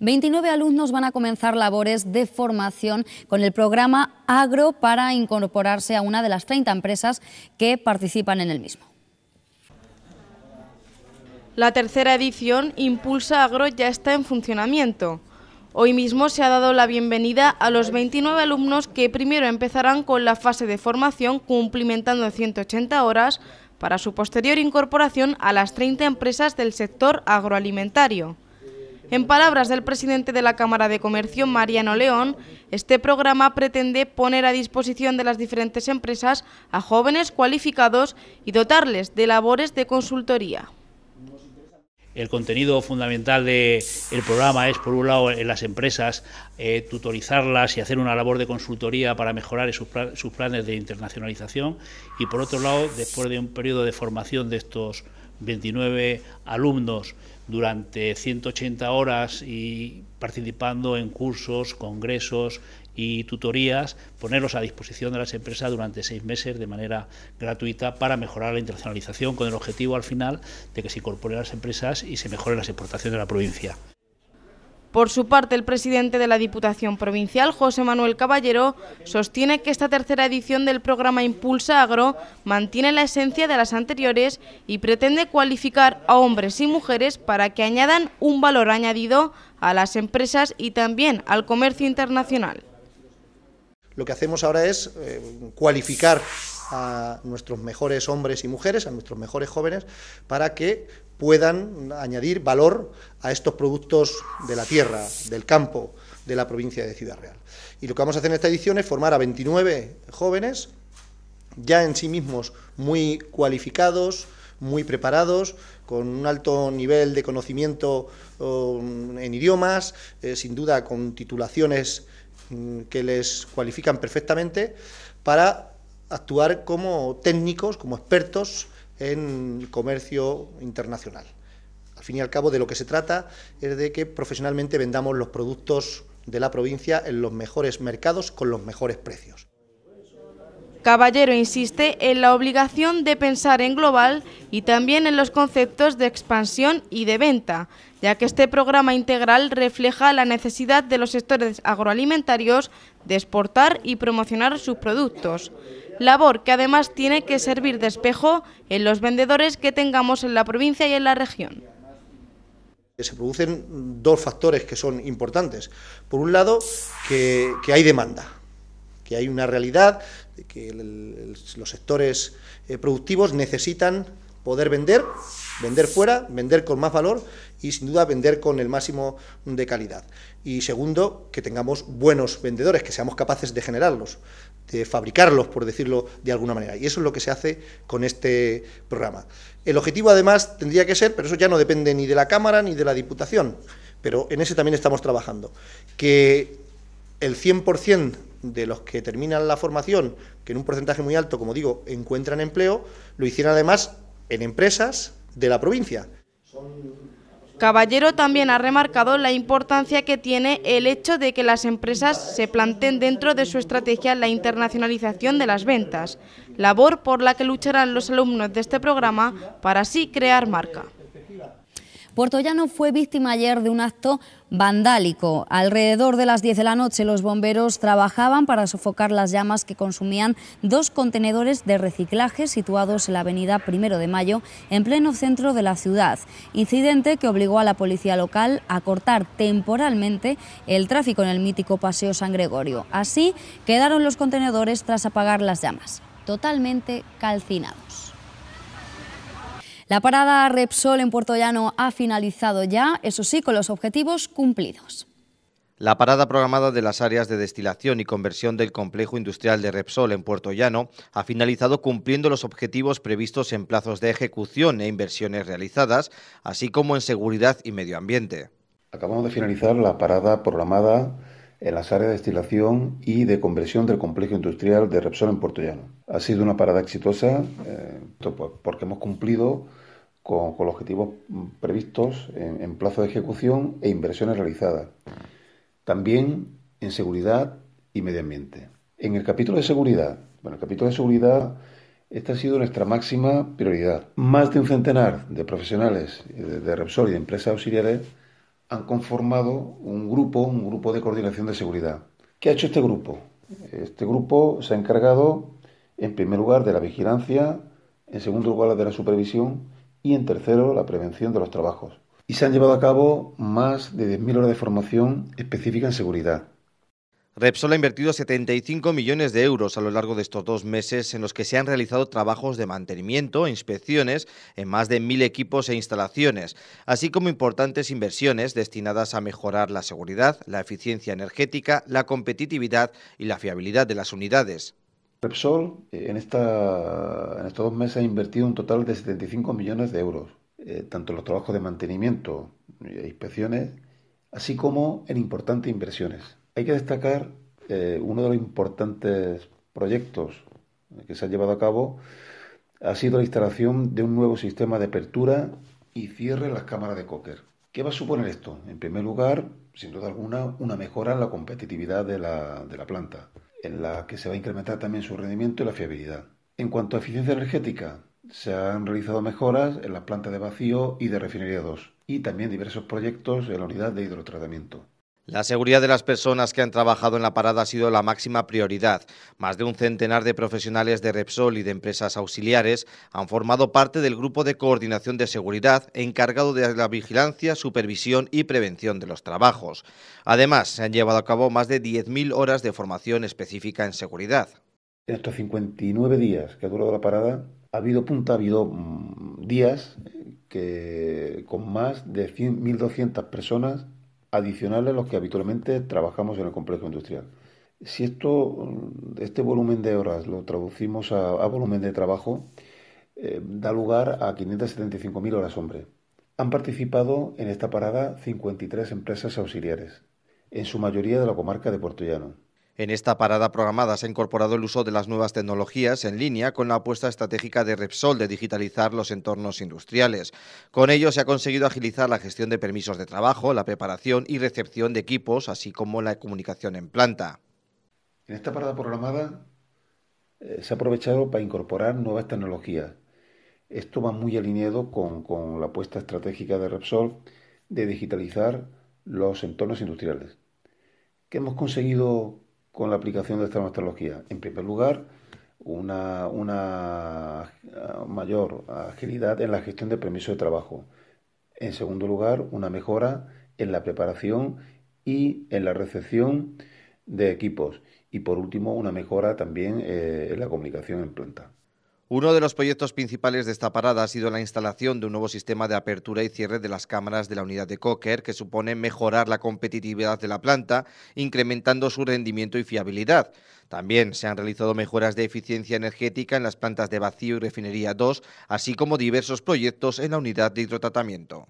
29 alumnos van a comenzar labores de formación con el programa Agro para incorporarse a una de las 30 empresas que participan en el mismo. La tercera edición, Impulsa Agro, ya está en funcionamiento. Hoy mismo se ha dado la bienvenida a los 29 alumnos que primero empezarán con la fase de formación cumplimentando 180 horas para su posterior incorporación a las 30 empresas del sector agroalimentario. En palabras del presidente de la Cámara de Comercio, Mariano León, este programa pretende poner a disposición de las diferentes empresas a jóvenes cualificados y dotarles de labores de consultoría. El contenido fundamental del programa es, por un lado, en las empresas, eh, tutorizarlas y hacer una labor de consultoría para mejorar sus, sus planes de internacionalización y, por otro lado, después de un periodo de formación de estos 29 alumnos durante 180 horas y participando en cursos, congresos y tutorías, ponerlos a disposición de las empresas durante seis meses de manera gratuita para mejorar la internacionalización, con el objetivo al final de que se incorporen las empresas y se mejoren las exportaciones de la provincia. Por su parte, el presidente de la Diputación Provincial, José Manuel Caballero, sostiene que esta tercera edición del programa Impulsa Agro mantiene la esencia de las anteriores y pretende cualificar a hombres y mujeres para que añadan un valor añadido a las empresas y también al comercio internacional. Lo que hacemos ahora es eh, cualificar a nuestros mejores hombres y mujeres, a nuestros mejores jóvenes, para que puedan añadir valor a estos productos de la tierra, del campo, de la provincia de Ciudad Real. Y lo que vamos a hacer en esta edición es formar a 29 jóvenes, ya en sí mismos muy cualificados, muy preparados, con un alto nivel de conocimiento um, en idiomas, eh, sin duda con titulaciones mm, que les cualifican perfectamente, para actuar como técnicos, como expertos en comercio internacional. Al fin y al cabo, de lo que se trata es de que profesionalmente vendamos los productos de la provincia en los mejores mercados con los mejores precios. Caballero insiste en la obligación de pensar en global y también en los conceptos de expansión y de venta, ya que este programa integral refleja la necesidad de los sectores agroalimentarios de exportar y promocionar sus productos labor que además tiene que servir de espejo en los vendedores que tengamos en la provincia y en la región. Se producen dos factores que son importantes. Por un lado, que, hay demanda, que hay una realidad, que los sectores eh, productivos necesitan poder vender Vender fuera, vender con más valor y sin duda vender con el máximo de calidad. Y segundo, que tengamos buenos vendedores, que seamos capaces de generarlos, de fabricarlos, por decirlo de alguna manera. Y eso es lo que se hace con este programa. El objetivo además tendría que ser, pero eso ya no depende ni de la Cámara ni de la Diputación, pero en ese también estamos trabajando, que el 100% de los que terminan la formación, que en un porcentaje muy alto, como digo, encuentran empleo, lo hicieran además en empresas de la provincia. Caballero también ha remarcado la importancia que tiene el hecho de que las empresas se planteen dentro de su estrategia la internacionalización de las ventas, labor por la que lucharán los alumnos de este programa para así crear marca. Llano fue víctima ayer de un acto vandálico. Alrededor de las 10 de la noche los bomberos trabajaban para sofocar las llamas que consumían dos contenedores de reciclaje situados en la avenida Primero de Mayo, en pleno centro de la ciudad. Incidente que obligó a la policía local a cortar temporalmente el tráfico en el mítico Paseo San Gregorio. Así quedaron los contenedores tras apagar las llamas, totalmente calcinados. La parada Repsol en Puerto Llano ha finalizado ya, eso sí, con los objetivos cumplidos. La parada programada de las áreas de destilación y conversión del complejo industrial de Repsol en Puerto Llano ha finalizado cumpliendo los objetivos previstos en plazos de ejecución e inversiones realizadas, así como en seguridad y medio ambiente. Acabamos de finalizar la parada programada en las áreas de destilación y de conversión del complejo industrial de Repsol en Portollano. Ha sido una parada exitosa eh, porque hemos cumplido con, los objetivos mm, previstos en, plazo de ejecución e inversiones realizadas. También en seguridad y medio ambiente. En el capítulo de seguridad, bueno, el capítulo de seguridad, esta ha sido nuestra máxima prioridad. Más de un centenar de profesionales de, de Repsol y de empresas auxiliares han conformado un grupo, un grupo de coordinación de seguridad. ¿Qué ha hecho este grupo? Este grupo se ha encargado, en primer lugar, de la vigilancia, en segundo lugar, de la supervisión y, en tercero, la prevención de los trabajos. Y se han llevado a cabo más de 10.000 horas de formación específica en seguridad. Repsol ha invertido 75 millones de euros a lo largo de estos dos meses en los que se han realizado trabajos de mantenimiento e inspecciones en más de mil equipos e instalaciones, así como importantes inversiones destinadas a mejorar la seguridad, la eficiencia energética, la competitividad y la fiabilidad de las unidades. Repsol eh, en, estos dos meses ha invertido un total de 75 millones de euros, eh, tanto en los trabajos de mantenimiento e inspecciones, así como en importantes inversiones hay que destacar eh, uno de los importantes proyectos que se ha llevado a cabo ha sido la instalación de un nuevo sistema de apertura y cierre en las cámaras de cocker. ¿Qué va a suponer esto? En primer lugar, sin duda alguna, una mejora en la competitividad de la, de la planta, en la que se va a incrementar también su rendimiento y la fiabilidad. En cuanto a eficiencia energética, se han realizado mejoras en las plantas de vacío y de refinería 2, y también diversos proyectos en la unidad de hidrotratamiento. La seguridad de las personas que han trabajado en la parada ha sido la máxima prioridad. Más de un centenar de profesionales de Repsol y de empresas auxiliares han formado parte del grupo de coordinación de seguridad encargado de la vigilancia, supervisión y prevención de los trabajos. Además, se han llevado a cabo más de 10.000 horas de formación específica en seguridad. En estos 59 días que ha durado la parada, ha habido punta, ha habido mm, días que con más de 100, 1.200 personas adicionales a los que habitualmente trabajamos en el complejo industrial. Si esto, mm, este volumen de horas lo traducimos a, volumen de trabajo, eh, da lugar a 575.000 horas hombre. Han participado en esta parada 53 empresas auxiliares, en su mayoría de la comarca de Puerto en esta parada programada se ha incorporado el uso de las nuevas tecnologías en línea con la apuesta estratégica de Repsol de digitalizar los entornos industriales. Con ello se ha conseguido agilizar la gestión de permisos de trabajo, la preparación y recepción de equipos, así como la comunicación en planta. En esta parada programada eh, se ha aprovechado para incorporar nuevas tecnologías. Esto va muy alineado con, con la apuesta estratégica de Repsol de digitalizar los entornos industriales. ¿Qué hemos conseguido con la aplicación de esta metodología, En primer lugar, una, ah, mayor agilidad en la gestión de permisos de trabajo. En segundo lugar, una mejora en la preparación y en la recepción de equipos. Y por último, una mejora también eh, en la comunicación en planta. Uno de los proyectos principales de esta parada ha sido la instalación de un nuevo sistema de apertura y cierre de las cámaras de la unidad de Cocker, que supone mejorar la competitividad de la planta, incrementando su rendimiento y fiabilidad. También se han realizado mejoras de eficiencia energética en las plantas de vacío y refinería 2, así como diversos proyectos en la unidad de hidrotratamiento.